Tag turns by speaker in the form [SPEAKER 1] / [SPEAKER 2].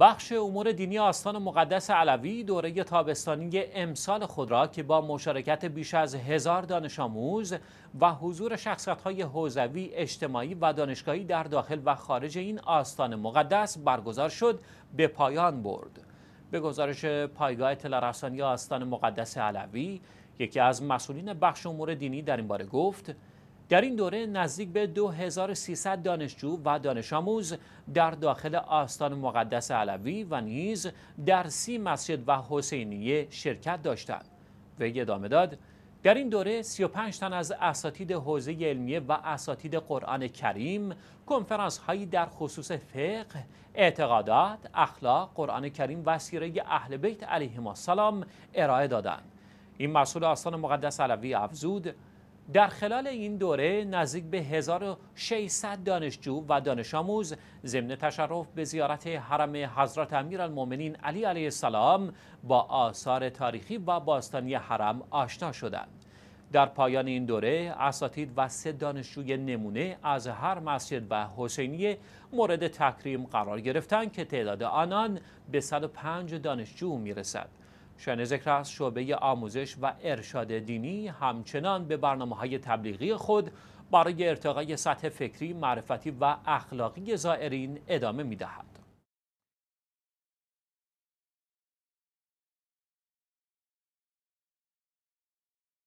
[SPEAKER 1] بخش امور دینی آستان مقدس علوی دوره تابستانی امسال خود را که با مشارکت بیش از هزار دانش آموز و حضور شخصت های حوزوی اجتماعی و دانشگاهی در داخل و خارج این آستان مقدس برگزار شد به پایان برد. به گزارش پایگاه تلرسانی آستان مقدس علوی یکی از مسئولین بخش امور دینی در این باره گفت در این دوره نزدیک به 2300 دانشجو و دانش آموز در داخل آستان مقدس علوی و نیز در سی مسجد و حسینیه شرکت داشتند. وی ادامه داد در این دوره 35 تن از اساتید حوزه علمیه و اساتید قرآن کریم کنفرانس هایی در خصوص فقه، اعتقادات، اخلاق، قرآن کریم و سیره اهل بیت علیهم السلام ارائه دادند. این مسئول آستان مقدس علوی افزود در خلال این دوره نزدیک به 1600 دانشجو و دانش آموز ضمن تشرف به زیارت حرم حضرت امیرالمؤمنین علی علیه السلام با آثار تاریخی و باستانی حرم آشنا شدند. در پایان این دوره اساتید و سه دانشجوی نمونه از هر مسجد و حسینیه مورد تکریم قرار گرفتند که تعداد آنان به 105 دانشجو میرسد. شنه ذکر است شعبه آموزش و ارشاد دینی همچنان به برنامه های تبلیغی خود برای ارتقای سطح فکری، معرفتی و اخلاقی زائرین ادامه می دهد.